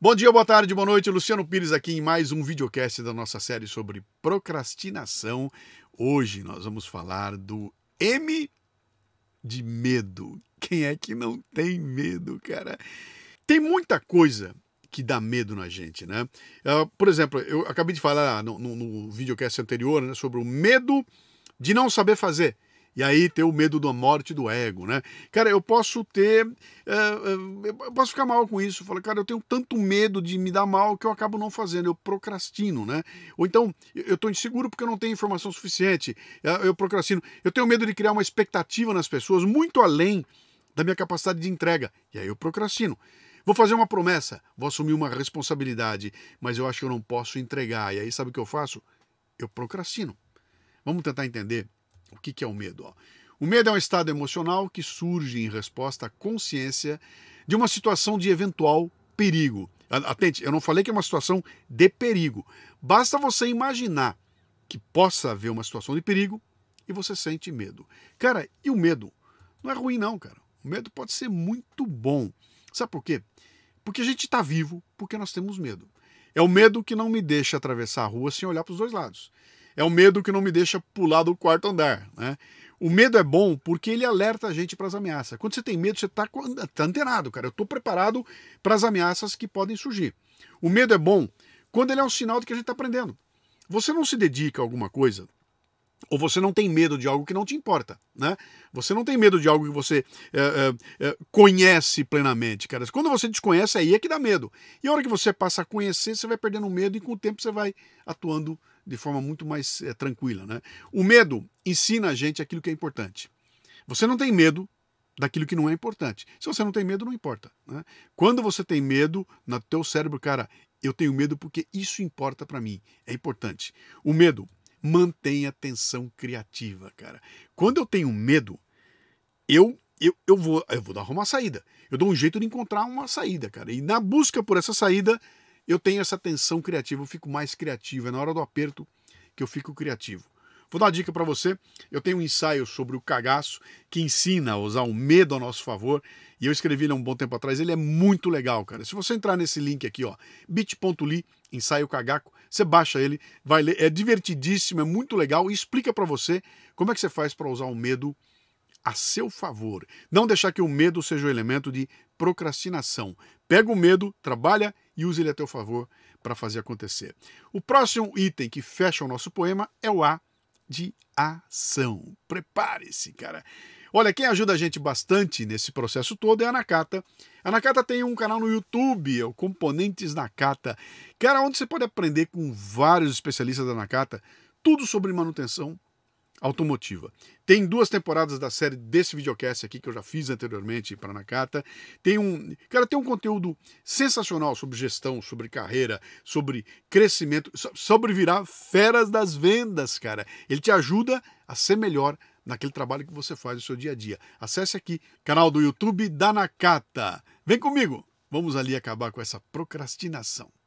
Bom dia, boa tarde, boa noite. Luciano Pires aqui em mais um videocast da nossa série sobre procrastinação. Hoje nós vamos falar do M de medo. Quem é que não tem medo, cara? Tem muita coisa que dá medo na gente, né? Uh, por exemplo, eu acabei de falar no, no, no videocast anterior né, sobre o medo de não saber fazer. E aí ter o medo da morte do ego, né? Cara, eu posso ter. Eh, eh, eu posso ficar mal com isso. Falar, cara, eu tenho tanto medo de me dar mal que eu acabo não fazendo, eu procrastino, né? Ou então, eu estou inseguro porque eu não tenho informação suficiente, eh, eu procrastino. Eu tenho medo de criar uma expectativa nas pessoas muito além da minha capacidade de entrega. E aí eu procrastino. Vou fazer uma promessa, vou assumir uma responsabilidade, mas eu acho que eu não posso entregar. E aí sabe o que eu faço? Eu procrastino. Vamos tentar entender o que, que é o medo? Ó? O medo é um estado emocional que surge em resposta à consciência de uma situação de eventual perigo. Atente, eu não falei que é uma situação de perigo. Basta você imaginar que possa haver uma situação de perigo e você sente medo. Cara, e o medo? Não é ruim, não, cara. O medo pode ser muito bom. Sabe por quê? Porque a gente está vivo porque nós temos medo. É o medo que não me deixa atravessar a rua sem olhar para os dois lados é o medo que não me deixa pular do quarto andar, né? O medo é bom porque ele alerta a gente para as ameaças. Quando você tem medo, você está tá antenado, cara. Eu estou preparado para as ameaças que podem surgir. O medo é bom quando ele é um sinal de que a gente está aprendendo. Você não se dedica a alguma coisa ou você não tem medo de algo que não te importa, né? Você não tem medo de algo que você é, é, conhece plenamente, cara. Quando você desconhece, aí é que dá medo. E a hora que você passa a conhecer, você vai perdendo medo e com o tempo você vai atuando de forma muito mais é, tranquila. Né? O medo ensina a gente aquilo que é importante. Você não tem medo daquilo que não é importante. Se você não tem medo, não importa. Né? Quando você tem medo, no teu cérebro, cara, eu tenho medo porque isso importa para mim, é importante. O medo mantém a tensão criativa, cara. Quando eu tenho medo, eu eu, eu, vou, eu vou dar uma saída. Eu dou um jeito de encontrar uma saída, cara. E na busca por essa saída, eu tenho essa tensão criativa, eu fico mais criativo. É na hora do aperto que eu fico criativo. Vou dar uma dica para você. Eu tenho um ensaio sobre o cagaço que ensina a usar o medo a nosso favor. E eu escrevi ele há um bom tempo atrás. Ele é muito legal, cara. Se você entrar nesse link aqui, ó, bit.ly, ensaio cagaco, você baixa ele, vai ler. É divertidíssimo, é muito legal e explica para você como é que você faz para usar o medo a seu favor. Não deixar que o medo seja o um elemento de procrastinação. Pega o medo, trabalha e use ele a teu favor para fazer acontecer. O próximo item que fecha o nosso poema é o A de ação. Prepare-se, cara. Olha, quem ajuda a gente bastante nesse processo todo é a Nakata. A Nakata tem um canal no YouTube, é o Componentes Nakata. Cara, onde você pode aprender com vários especialistas da Nakata tudo sobre manutenção automotiva. Tem duas temporadas da série desse videocast aqui que eu já fiz anteriormente para Nakata. Tem um, cara, tem um conteúdo sensacional sobre gestão, sobre carreira, sobre crescimento, sobre virar feras das vendas, cara. Ele te ajuda a ser melhor naquele trabalho que você faz no seu dia a dia. Acesse aqui canal do YouTube da Nakata. Vem comigo. Vamos ali acabar com essa procrastinação.